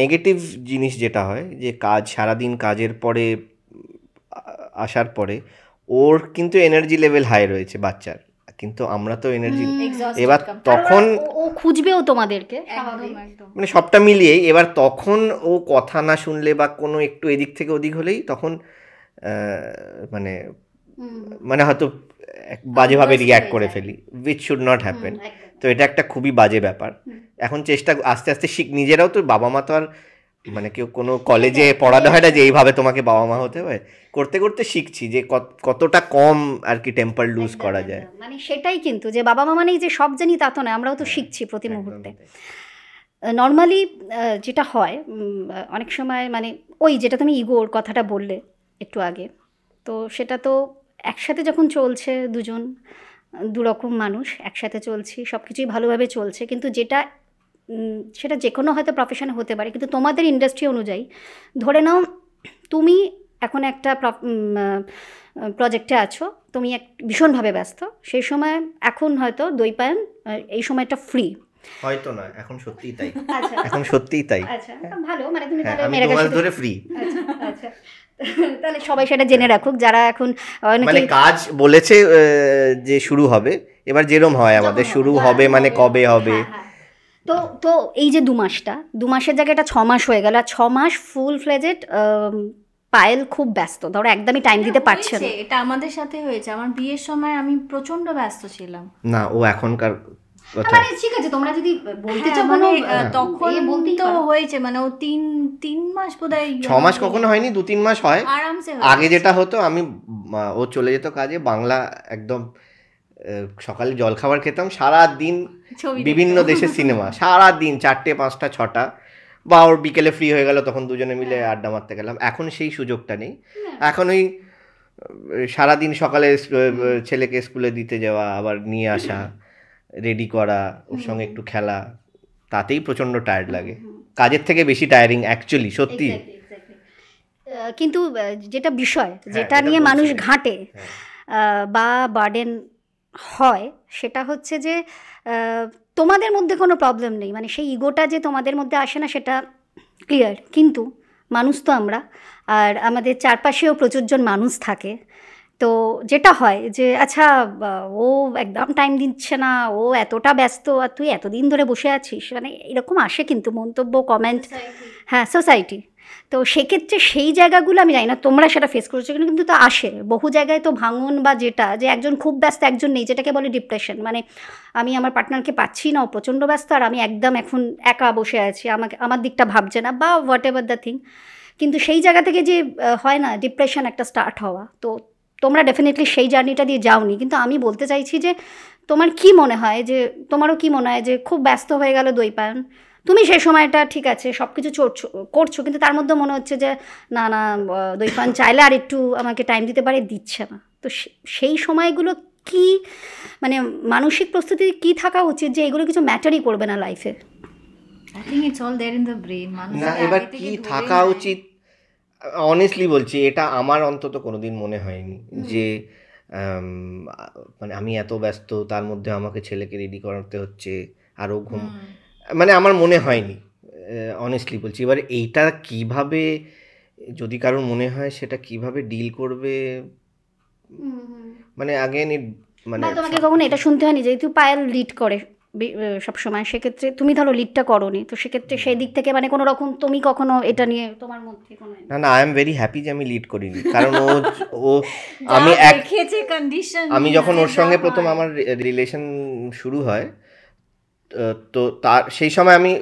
নেগেটিভ জিনিস যেটা হয় যে কাজ সারাদিন কাজের পরে আসার পরে ওর কিন্তু এনার্জি লেভেল হাই রয়েছে বাচ্চার কিন্তু আমরা তো এনার্জি এবার তখন ও খুঁজবেও তোমাদেরকে মানে সবটা মিলিয়েই এবার তখন ও কথা না শুনলে বা কোনো একটু এদিক থেকে ওদিক হলেই তখন মানে মানে হয়তো বাজেভাবে রিয়্যাক্ট করে ফেলি উইচ শুড নট হ্যাপেন তো এটা একটা খুবই বাজে ব্যাপার এখন চেষ্টা আস্তে আস্তে শিখ নিজেরাও তো বাবা মা তো আর মানে কেউ কোনো কলেজে পড়ানো হয় না যে এইভাবে তোমাকে বাবা মা হতে হয় করতে করতে শিখছি যে কতটা কম আর কি টেম্পার লুজ করা যায় মানে সেটাই কিন্তু যে বাবা মা মানেই যে সব জানি তা তো নয় আমরাও তো শিখছি প্রতি মুহূর্তে নর্মালি যেটা হয় অনেক সময় মানে ওই যেটা তুমি ইগোর কথাটা বললে একটু আগে তো সেটা তো একসাথে যখন চলছে দুজন দুরকম মানুষ একসাথে চলছি সব কিছুই ভালোভাবে চলছে কিন্তু যেটা সেটা যে কোনো হয়তো প্রফেশন হতে পারে কিন্তু তোমাদের ইন্ডাস্ট্রি অনুযায়ী ধরে নাও তুমি এখন একটা প্রজেক্টে আছো তুমি এক ভীষণভাবে ব্যস্ত সেই সময় এখন হয়তো দই পায়ন এই সময়টা ফ্রি হয়তো না এখন সত্যিই তাই আচ্ছা। এখন সত্যিই তাই আচ্ছা ভালো মানে তুমি হ্যাঁ, তাহলে ধরে ফ্রি আচ্ছা, আচ্ছা। তাহলে সবাই সেটা জেনে হ্যাঁ। রাখুক যারা এখন মানে কাজ বলেছে যে শুরু হবে এবার যেরম হয় আমাদের শুরু হ্যাঁ, হবে মানে কবে হবে তো তো এই যে দু মাসটা দু মাসের জায়গায় এটা ছ মাস হয়ে গেল আর ছ মাস ফুল ফ্লেজেড পায়েল খুব ব্যস্ত ধরো একদমই টাইম দিতে পারছে না এটা আমাদের সাথে হয়েছে আমার বিয়ের সময় আমি প্রচন্ড ব্যস্ত ছিলাম না ও এখনকার মানে ঠিক আছে তোমরা যদি বলতে চাও হ্যাঁ, মানে হ্যাঁ। তখন তো হয়েছে মানে ও তিন তিন মাস বোধহয় ছ মাস কখনো হয়নি দু তিন মাস হয় আরামসে আগে যেটা হতো আমি ও চলে যেত কাজে বাংলা একদম সকালে জলখাবার খেতাম সারা দিন বিভিন্ন দেশের সিনেমা সারা দিন চারটে পাঁচটা ছটা বা ওর বিকেলে ফ্রি হয়ে গেল তখন দুজনে মিলে হ্যাঁ। আড্ডা মারতে গেলাম এখন সেই সুযোগটা নেই হ্যাঁ। এখন ওই সারাদিন সকালে ছেলেকে স্কুলে দিতে যাওয়া আবার নিয়ে আসা রেডি করা ওর সঙ্গে একটু খেলা তাতেই প্রচণ্ড টায়ার্ড লাগে কাজের থেকে বেশি টায়ারিং অ্যাকচুয়ালি সত্যি কিন্তু যেটা বিষয় হ্যাঁ, যেটা নিয়ে মানুষ ঘাটে বা বার্ডেন হয় সেটা হচ্ছে যে তোমাদের মধ্যে কোনো প্রবলেম নেই মানে সেই ইগোটা যে তোমাদের মধ্যে আসে না সেটা ক্লিয়ার কিন্তু মানুষ তো আমরা আর আমাদের চারপাশেও প্রচুরজন মানুষ থাকে তো যেটা হয় যে আচ্ছা ও একদম টাইম দিচ্ছে না ও এতটা ব্যস্ত আর তুই এতদিন ধরে বসে আছিস মানে এরকম আসে কিন্তু মন্তব্য কমেন্ট হ্যাঁ সোসাইটি তো সেক্ষেত্রে সেই জায়গাগুলো আমি জানি না তোমরা সেটা ফেস করেছো কিন্তু কিন্তু তো আসে বহু জায়গায় তো ভাঙন বা যেটা যে একজন খুব ব্যস্ত একজন নেই যেটাকে বলে ডিপ্রেশন মানে আমি আমার পার্টনারকে পাচ্ছি না ও প্রচণ্ড ব্যস্ত আর আমি একদম এখন একা বসে আছি আমাকে আমার দিকটা ভাবছে না বা হোয়াট এভার দ্য থিং কিন্তু সেই জায়গা থেকে যে হয় না ডিপ্রেশন একটা স্টার্ট হওয়া তো তোমরা ডেফিনেটলি সেই জার্নিটা দিয়ে যাওনি কিন্তু আমি বলতে চাইছি যে তোমার কি মনে হয় যে তোমারও কি মনে হয় যে খুব ব্যস্ত হয়ে গেল দইপায়ন তুমি সেই সময়টা ঠিক আছে সব কিছু করছো কিন্তু তার মধ্যে মনে হচ্ছে যে না না পান চাইলে আর একটু আমাকে টাইম দিতে পারে দিচ্ছে না তো সেই সময়গুলো কি মানে মানসিক প্রস্তুতি কি থাকা উচিত যে এগুলো কিছু ম্যাটারই করবে না লাইফে এবার কি থাকা উচিত অনেস্টলি বলছি এটা আমার অন্তত কোনোদিন মনে হয়নি যে মানে আমি এত ব্যস্ত তার মধ্যে আমাকে ছেলেকে রেডি করাতে হচ্ছে আরও ঘুম মানে আমার মনে হয়নি অনেস্টলি বলছি এবার এইটা কিভাবে যদি কারোর মনে হয় সেটা কিভাবে ডিল করবে মানে আগে মানে তোমাকে কখনো এটা শুনতে হয়নি যেহেতু পায়েল লিড করে সবসময় সেক্ষেত্রে তুমি ধরো লিডটা নি তো সেক্ষেত্রে সেই দিক থেকে মানে কোনো রকম তুমি কখনো এটা নিয়ে তোমার মধ্যে না না আই এম ভেরি হ্যাপি যে আমি লিড করিনি কারণ ও ও আমি এক আমি যখন মানে ওর সঙ্গে প্রথম আমার রিলেশন শুরু হয় তো তার সেই সময় আমি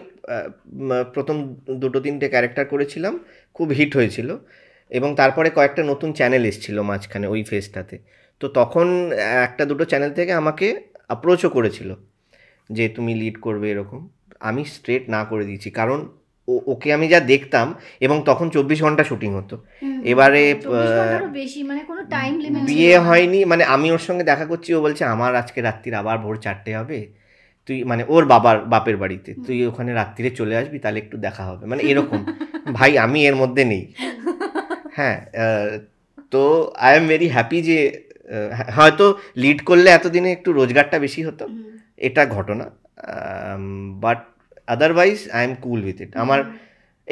প্রথম দুটো তিনটে ক্যারেক্টার করেছিলাম খুব হিট হয়েছিল এবং তারপরে কয়েকটা নতুন চ্যানেল এসেছিল মাঝখানে ওই ফেজটাতে তো তখন একটা দুটো চ্যানেল থেকে আমাকে অ্যাপ্রোচও করেছিল যে তুমি লিড করবে এরকম আমি স্ট্রেট না করে দিয়েছি কারণ ওকে আমি যা দেখতাম এবং তখন চব্বিশ ঘন্টা শুটিং হতো এবারে মানে বিয়ে হয়নি মানে আমি ওর সঙ্গে দেখা করছি ও বলছে আমার আজকে রাত্রির আবার ভোর চারটে হবে তুই মানে ওর বাবার বাপের বাড়িতে তুই ওখানে রাত্রিরে চলে আসবি তাহলে একটু দেখা হবে মানে এরকম ভাই আমি এর মধ্যে নেই হ্যাঁ তো আই এম ভেরি হ্যাপি যে হয়তো লিড করলে এতদিনে একটু রোজগারটা বেশি হতো এটা ঘটনা but otherwise I am cool with it আমার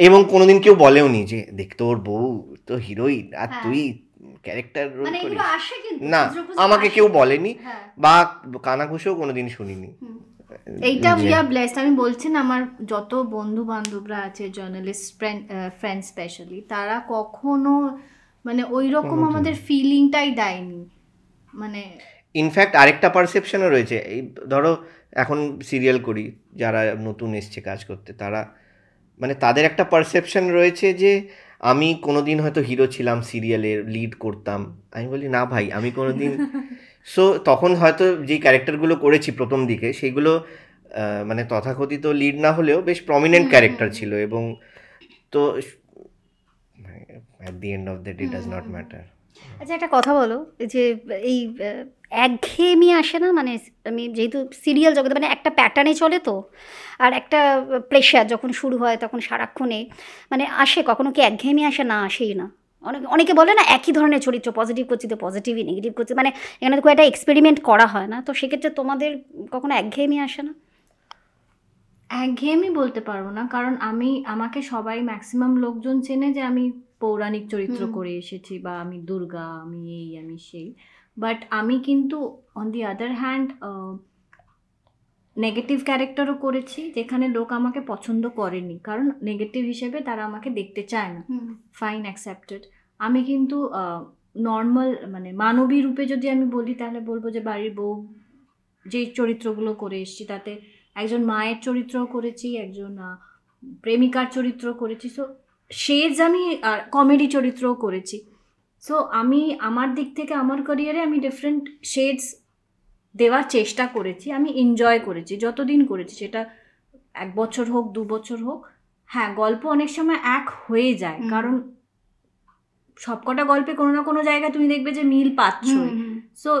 এবং কোনোদিন কেউ বলেও নি যে দেখ ওর বউ তো হিরোইন আর হ্যাঁ। তুই ক্যারেক্টার মানে রোল করিস না আমাকে কেউ বলেনি হ্যাঁ। বা কানাঘুষেও কোনোদিন শুনিনি এইটা উই আর ব্লেসড আমি বলছি না আমার যত বন্ধু বান্ধবরা আছে জার্নালিস্ট ফ্রেন্ড স্পেশালি তারা কখনো মানে ওই রকম আমাদের ফিলিংটাই দেয়নি মানে ইনফ্যাক্ট আরেকটা পারসেপশনও রয়েছে এই ধরো এখন সিরিয়াল করি যারা নতুন এসছে কাজ করতে তারা মানে তাদের একটা পারসেপশন রয়েছে যে আমি কোনোদিন হয়তো হিরো ছিলাম সিরিয়ালের লিড করতাম আমি বলি না ভাই আমি কোনোদিন সো তখন হয়তো যে ক্যারেক্টারগুলো করেছি প্রথম দিকে সেগুলো মানে তথাকথিত লিড না হলেও বেশ প্রমিনেন্ট ক্যারেক্টার ছিল এবং তো at the end of the day does not matter আচ্ছা একটা কথা বলো যে এই একঘেয়েমি আসে না মানে আমি যেহেতু সিরিয়াল জগতে মানে একটা প্যাটার্নে চলে তো আর একটা প্রেশার যখন শুরু হয় তখন সারাক্ষণে মানে আসে কখনো কি একঘেয়েমি আসে না আসেই না অনেকে অনেকে বলে না একই ধরনের চরিত্র পজিটিভ করছি তো পজিটিভই নেগেটিভ করছি মানে এখানে তো একটা এক্সপেরিমেন্ট করা হয় না তো সেক্ষেত্রে তোমাদের কখনো একঘেয়েমি আসে না একঘেয়েমি বলতে পারবো না কারণ আমি আমাকে সবাই ম্যাক্সিমাম লোকজন চেনে যে আমি পৌরাণিক চরিত্র করে এসেছি বা আমি দুর্গা আমি এই আমি সেই বাট আমি কিন্তু on the other hand negative ক্যারেক্টারও করেছি যেখানে লোক আমাকে পছন্দ করেনি কারণ নেগেটিভ হিসেবে তারা আমাকে দেখতে চায় না ফাইন অ্যাকসেপ্টেড আমি কিন্তু নর্মাল মানে মানবী রূপে যদি আমি বলি তাহলে বলবো যে বাড়ির বউ যেই চরিত্রগুলো করে এসছি তাতে একজন মায়ের চরিত্রও করেছি একজন প্রেমিকার চরিত্র করেছি সো সে আমি কমেডি চরিত্রও করেছি সো আমি আমার দিক থেকে আমার ক্যারিয়ারে আমি ডিফারেন্ট শেডস দেওয়ার চেষ্টা করেছি আমি এনজয় করেছি যতদিন করেছি সেটা এক বছর হোক দু বছর হোক হ্যাঁ গল্প অনেক সময় এক হয়ে যায় কারণ সবকটা গল্পে কোনো না কোনো জায়গায় তুমি দেখবে যে মিল পাচ্ছ so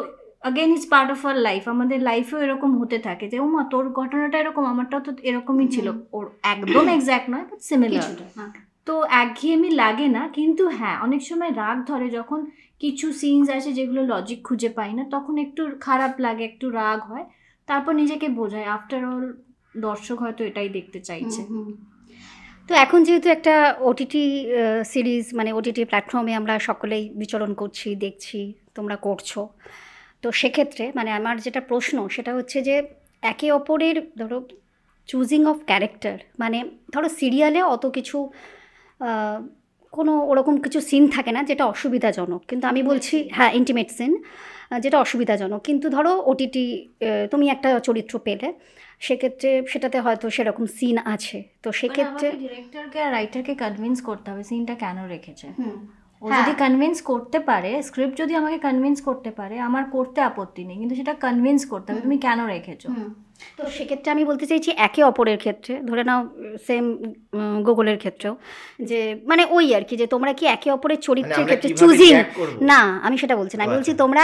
again is part of our life আমাদের লাইফেও এরকম হতে থাকে যে ওমা তোর ঘটনাটা এরকম আমারটাও তো এরকমই ছিল ওর একদম এক্স্যাক্ট নয় বাট সিমিলার হ্যাঁ। তো একঘেয়েমি লাগে না কিন্তু হ্যাঁ অনেক সময় রাগ ধরে যখন কিছু সিনস আছে যেগুলো লজিক খুঁজে পাই না তখন একটু খারাপ লাগে একটু রাগ হয় তারপর নিজেকে বোঝায় আফটার অল দর্শক হয়তো এটাই দেখতে চাইছে তো এখন যেহেতু একটা ওটিটি সিরিজ মানে ওটিটি প্ল্যাটফর্মে আমরা সকলেই বিচরণ করছি দেখছি তোমরা করছো তো সেক্ষেত্রে মানে আমার যেটা প্রশ্ন সেটা হচ্ছে যে একে অপরের ধরো চুজিং অফ ক্যারেক্টার মানে ধরো সিরিয়ালে অত কিছু কোনো ওরকম কিছু সিন থাকে না যেটা অসুবিধাজনক কিন্তু আমি বলছি হ্যাঁ ইন্টিমেট সিন যেটা অসুবিধাজনক কিন্তু ধরো ওটিটি তুমি একটা চরিত্র পেলে সেক্ষেত্রে সেটাতে হয়তো সেরকম সিন আছে তো মানে সেক্ষেত্রে ডিরেক্টরকে আর রাইটারকে কনভিন্স করতে হবে সিনটা কেন রেখেছে হ্যাঁ। যদি কনভিন্স করতে পারে স্ক্রিপ্ট যদি আমাকে কনভিন্স করতে পারে আমার করতে আপত্তি নেই কিন্তু সেটা কনভিন্স করতে হবে তুমি কেন রেখেছো তো সেক্ষেত্রে আমি বলতে চাইছি একে অপরের ক্ষেত্রে ধরে নাও সেম গুগলের ক্ষেত্রেও যে মানে ওই আর কি যে তোমরা কি একে অপরের মানে চরিত্রের ক্ষেত্রে চুজিং না আমি সেটা বলছি না আমি বলছি আচ্ছা। তোমরা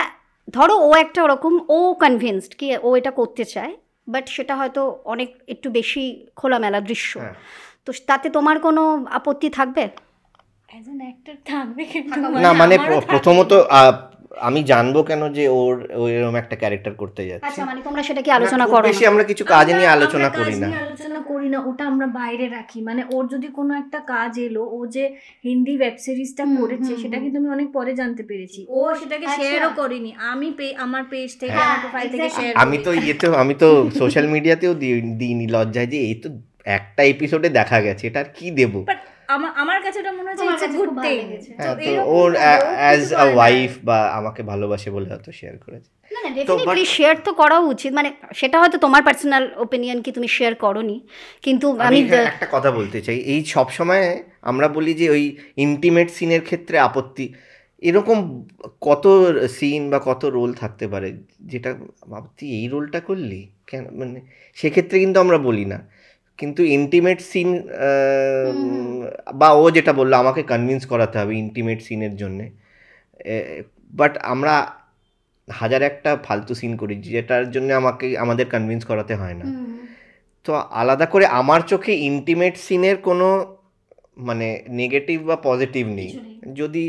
ধরো ও একটা ওরকম ও কনভিন্সড কি ও এটা করতে চায় বাট সেটা হয়তো অনেক একটু বেশি খোলামেলা দৃশ্য হ্যাঁ। তো তাতে তোমার কোনো আপত্তি থাকবে না মানে, মানে, মানে প্রথমত আমি জানবো কেন যে ওর এরকম একটা ক্যারেক্টার করতে যাচ্ছে আচ্ছা মানে তোমরা সেটা কি আলোচনা করো বেশি আমরা কিছু কাজ নিয়ে আলোচনা করি না আলোচনা করি না ওটা আমরা বাইরে রাখি মানে ওর যদি কোনো একটা কাজ এলো ও যে হিন্দি ওয়েব সিরিজটা করেছে সেটা কিন্তু আমি অনেক পরে জানতে পেরেছি ও সেটাকে শেয়ারও আচ্ছা। করিনি আমি আমার পেজ থেকে হ্যাঁ, আমার প্রোফাইল থেকে শেয়ার আমি তো ইয়েতেও আমি তো সোশ্যাল মিডিয়াতেও দিইনি লজ্জায় যে এই তো একটা এপিসোডে দেখা গেছে এটা আর কি দেবো আমার আমার কাছে এটা মনে হচ্ছে ইটস গুড থিং ওর অ্যাজ আ ওয়াইফ বা আমাকে ভালোবাসে বলে হয়তো শেয়ার করেছে না শেয়ার তো করা উচিত মানে সেটা হয়তো তোমার পার্সোনাল ওপিনিয়ন কি তুমি শেয়ার করনি কিন্তু আমি হ্যাঁ, একটা কথা বলতে চাই এই সব সময় আমরা বলি যে ওই ইন্টিমেট সিনের ক্ষেত্রে আপত্তি এরকম কত সিন বা কত রোল থাকতে পারে যেটা ভাবতি এই রোলটা করলি কেন মানে সেক্ষেত্রে কিন্তু আমরা বলি না কিন্তু ইন্টিমেট সিন বা ও যেটা বললো আমাকে কনভিন্স করাতে হবে ইন্টিমেট সিনের জন্যে বাট আমরা হাজার একটা ফালতু সিন করি যেটার জন্য আমাকে আমাদের কনভিন্স করাতে হয় না তো আলাদা করে আমার চোখে ইন্টিমেট সিনের কোনো মানে নেগেটিভ বা পজিটিভ নেই যদি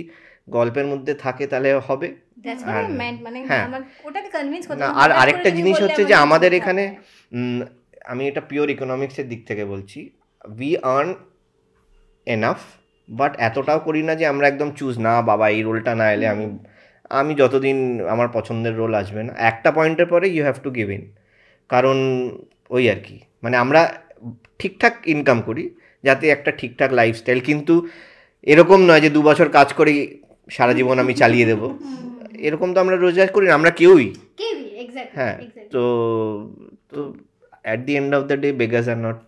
গল্পের মধ্যে থাকে তাহলে হবে আর মানে হ্যাঁ। আরেকটা জিনিস হচ্ছে যে আমাদের এখানে আমি এটা পিওর ইকোনমিক্সের দিক থেকে বলছি উই আর্ন এনাফ বাট এতটাও করি না যে আমরা একদম চুজ না বাবা এই রোলটা না এলে আমি আমি যতদিন আমার পছন্দের রোল আসবে না একটা পয়েন্টের পরে you have to give in কারণ ওই আর কি মানে আমরা ঠিকঠাক ইনকাম করি যাতে একটা ঠিকঠাক লাইফস্টাইল কিন্তু এরকম নয় যে দু বছর কাজ করে সারা জীবন আমি চালিয়ে দেব এরকম তো আমরা রোজগার করি না আমরা কেউই হ্যাঁ তো তো at the end of the day বেগাস আর নট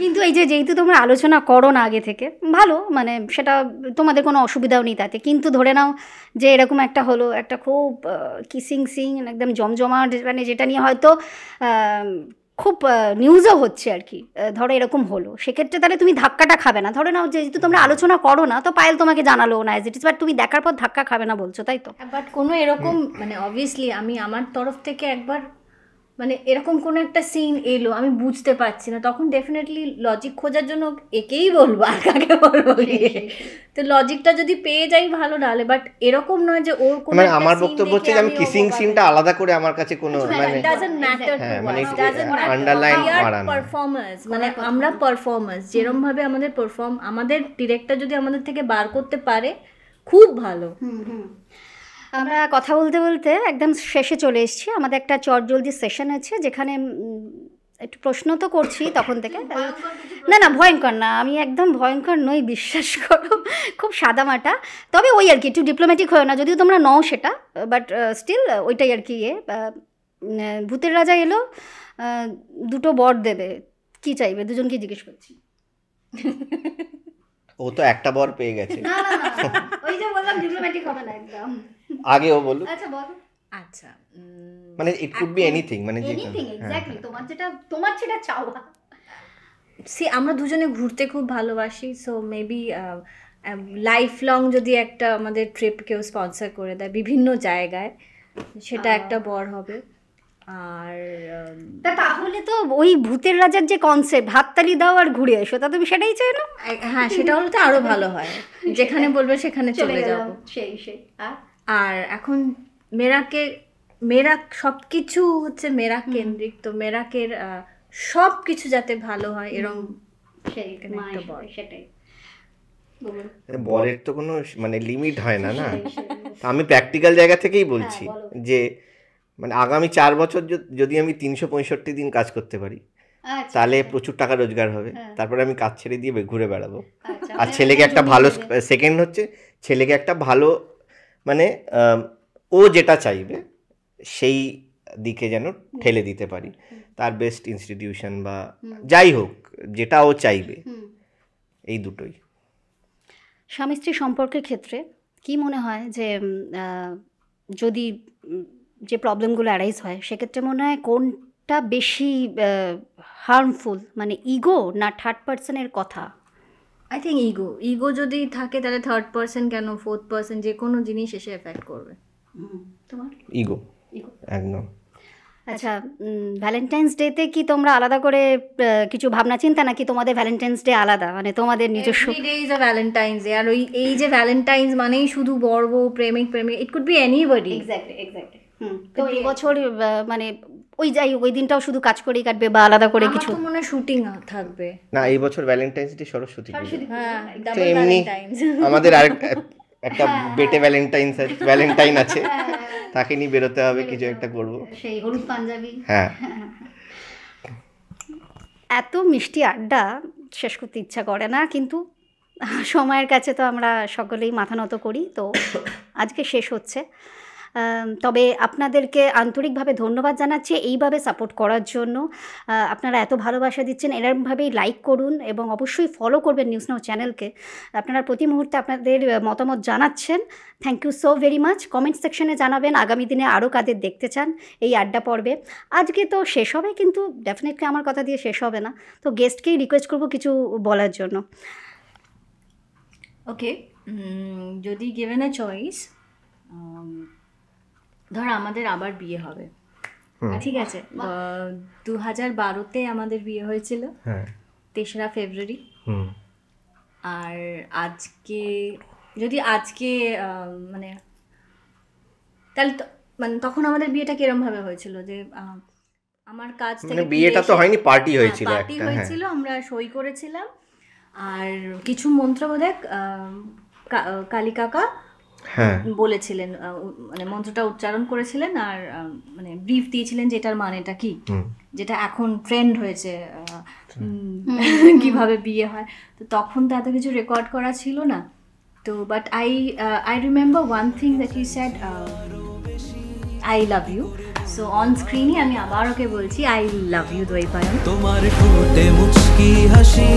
কিন্তু এই যে যেহেতু তোমরা আলোচনা করো না আগে থেকে ভালো মানে সেটা তোমাদের কোনো অসুবিধাও নেই তাতে কিন্তু ধরে নাও যে এরকম একটা হলো একটা খুব কিসিং সিং একদম জমজমাট মানে যেটা নিয়ে হয়তো খুব নিউজও হচ্ছে আর কি ধরো এরকম হলো সেক্ষেত্রে তাহলে তুমি ধাক্কাটা খাবে না ধরে নাও যেহেতু তোমরা আলোচনা করো না তো পায়েল তোমাকে জানালো না এজ ইট ইজ বাট তুমি দেখার পর ধাক্কা খাবে না বলছো তাই তো বাট কোনো এরকম মানে অবভিয়াসলি আমি আমার তরফ থেকে একবার মানে এরকম কোনো একটা সিন এলো আমি বুঝতে পারছি না তখন ডেফিনেটলি লজিক খোঁজার জন্য একেই বলবো আর কাকে বলবো তো লজিকটা যদি পেয়ে যাই ভালো নাহলে বাট এরকম নয় যে ওর কোনো মানে আমার বক্তব্য হচ্ছে আমি কিসিং সিনটা আলাদা করে আমার কাছে কোনো মানে ম্যাটার আন্ডারলাইন মারা পারফরম্যান্স মানে, মানে আমরা পারফরম্যান্স যেরকম ভাবে আমাদের পারফর্ম আমাদের ডিরেক্টর যদি আমাদের থেকে বার করতে পারে খুব ভালো হুম হুম আমরা কথা বলতে বলতে একদম শেষে চলে এসেছি আমাদের একটা চটজলদি সেশন আছে যেখানে একটু প্রশ্ন তো করছি তখন থেকে না না ভয়ঙ্কর না আমি একদম ভয়ঙ্কর নই বিশ্বাস করো খুব সাদামাটা তবে ওই আর কি একটু ডিপ্লোম্যাটিক হয় না যদিও তোমরা নও সেটা বাট স্টিল ওইটাই আর কি ইয়ে ভূতের রাজা এলো দুটো বর দেবে কি চাইবে দুজনকে জিজ্ঞেস করছি ও তো একটা বর পেয়ে গেছে ওই যে বললাম ডিপ্লোম্যাটিক হবে না একদম আগেও বলো আচ্ছা বলো আচ্ছা মানে ইট কুড বি এনিথিং মানে এনিথিং এক্স্যাক্টলি হ্যাঁ। তোমার যেটা তোমার যেটা চাওয়া সি আমরা দুজনে ঘুরতে খুব ভালোবাসি সো মেবি লাইফ লং যদি একটা আমাদের ট্রিপ কেউ স্পন্সর করে দেয় বিভিন্ন জায়গায় সেটা একটা বড় হবে আর তাহলে তো ওই ভূতের রাজার যে কনসেপ্ট হাততালি দাও আর ঘুরে এসো তা তুমি সেটাই চাই না হ্যাঁ সেটা হলে তো আরো ভালো হয় যেখানে বলবে সেখানে চলে যাবো সেই সেই আর আর এখন মেরাকে মেরাক সব কিছু হচ্ছে মেরাক কেন্দ্রিক তো মেরাকের সব কিছু যাতে ভালো হয় এরকম সেটাই বরের তো কোনো মানে লিমিট হয় না না আমি প্র্যাকটিক্যাল জায়গা থেকেই বলছি হ্যাঁ, যে মানে আগামী চার বছর যদি আমি তিনশো পঁয়ষট্টি দিন কাজ করতে পারি আচ্ছা, আচ্ছা। তাহলে প্রচুর টাকা রোজগার হবে হ্যাঁ। তারপরে আমি কাজ ছেড়ে দিয়ে ঘুরে বেড়াবো আচ্ছা। আর ছেলেকে হ্যাঁ, একটা ভালো সেকেন্ড হচ্ছে ছেলেকে একটা ভালো মানে ও যেটা চাইবে সেই দিকে যেন ঠেলে দিতে পারি তার বেস্ট ইনস্টিটিউশন বা যাই হোক যেটা ও চাইবে এই দুটোই স্বামী স্ত্রী সম্পর্কের ক্ষেত্রে কি মনে হয় যে যদি যে প্রবলেমগুলো অ্যারাইজ হয় সেক্ষেত্রে মনে হয় কোনটা বেশি হার্মফুল মানে ইগো না থার্ড পার্সনের কথা আই থিঙ্ক ইগো ইগো যদি থাকে তাহলে থার্ড পার্সন কেন ফোর্থ পার্সন যে কোনো জিনিস এসে এফেক্ট করবে তোমার ইগো একদম আচ্ছা ভ্যালেন্টাইন্স ডেতে কি তোমরা আলাদা করে কিছু ভাবনা চিন্তা নাকি তোমাদের ভ্যালেন্টাইন্স ডে আলাদা মানে তোমাদের নিজস্ব ডে ইজ ভ্যালেন্টাইন্স ডে আর ওই এই যে ভ্যালেন্টাইন্স মানেই শুধু বর্ব প্রেমিক প্রেমিক it could be anybody exactly exactly তো এই বছর মানে ওই যাই ওই দিনটাও শুধু কাজ করেই কাটবে বা আলাদা করে কিছু মনে শুটিং থাকবে না এই বছর ভ্যালেন্টাইন্স ডে সরস্বতী এমনি আমাদের আর একটা হ্যাঁ। বেটে ভ্যালেন্টাইন্স ভ্যালেন্টাইন আছে হ্যাঁ। তাকে নিয়ে বেরোতে হবে কিছু একটা করব সেই হলুদ পাঞ্জাবি হ্যাঁ এত মিষ্টি আড্ডা শেষ করতে ইচ্ছা করে না কিন্তু সময়ের কাছে তো আমরা সকলেই মাথা নত করি তো আজকে শেষ হচ্ছে তবে আপনাদেরকে আন্তরিকভাবে ধন্যবাদ জানাচ্ছি এইভাবে সাপোর্ট করার জন্য আপনারা এত ভালোবাসা দিচ্ছেন এরমভাবেই লাইক করুন এবং অবশ্যই ফলো করবেন নিউজ নাও চ্যানেলকে আপনারা প্রতি মুহূর্তে আপনাদের মতামত জানাচ্ছেন thank you so very much comment সেকশনে জানাবেন আগামী দিনে আরও কাদের দেখতে চান এই আড্ডা পর্বে আজকে তো শেষ হবে কিন্তু ডেফিনেটলি আমার কথা দিয়ে শেষ হবে না তো গেস্টকেই রিকোয়েস্ট করব কিছু বলার জন্য ওকে যদি গিভেন এ চয়েস ধর আমাদের আবার বিয়ে হবে ঠিক আছে দু হাজার বারোতে আমাদের বিয়ে হয়েছিল হ্যাঁ। তেসরা ফেব্রুয়ারি আর আজকে যদি আজকে মানে তাহলে মানে তখন আমাদের বিয়েটা কিরম ভাবে হয়েছিল যে আমার কাজ মানে থেকে বিয়েটা তো হয়নি পার্টি হ্যাঁ, হয়েছিল পার্টি হ্যাঁ। হয়েছিল আমরা সই করেছিলাম আর কিছু মন্ত্রবোধক কালী কাকা হ্যাঁ। বলেছিলেন মানে মন্ত্রটা উচ্চারণ করেছিলেন আর মানে ব্রিফ দিয়েছিলেন যে এটার মানেটা কি যেটা এখন ট্রেন্ড হয়েছে কিভাবে বিয়ে হয় তো তখন তো এত কিছু রেকর্ড করা ছিল না তো but I I remember one thing that you said I love you so on স্ক্রিনই আমি আবার ওকে বলছি আই লাভ ইউ দৈপায়ন তোমার ফুটে মুচকি হাসি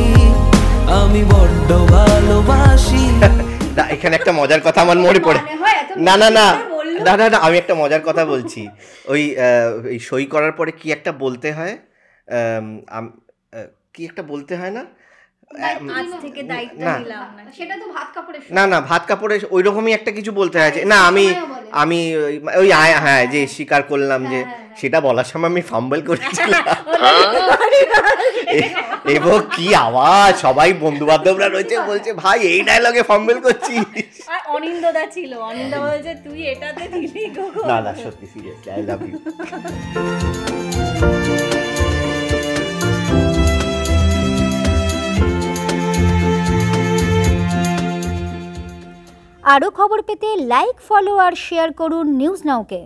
আমি বড্ড ভালোবাসি না এখানে একটা মজার কথা আমার মনে পড়ে না না না না না না আমি একটা মজার কথা বলছি ওই এই সই করার পরে কি একটা বলতে হয় কি একটা বলতে হয় না না না ভাত কাপড়ে ওই রকমই একটা কিছু বলতে হয় আচ্ছা, না আমি আমি ওই হ্যাঁ যে হ্যাঁ, হ্যাঁ। স্বীকার করলাম যে হ্যাঁ, সেটা বলার সময় আমি ফাম্বল করেছিলাম এবো কি আওয়াজ সবাই বন্ধু বান্ধবরা রয়েছে বলছে ভাই এই ডায়লগে ফম্বেল করছি অনিন্দদা ছিল অনিন্দা বলছে তুই এটাতে দিলি না না সত্যি সিরিয়াসলি আই লাভ ইউ আরও খবর পেতে লাইক ফলো আর শেয়ার করুন নিউজ নাওকে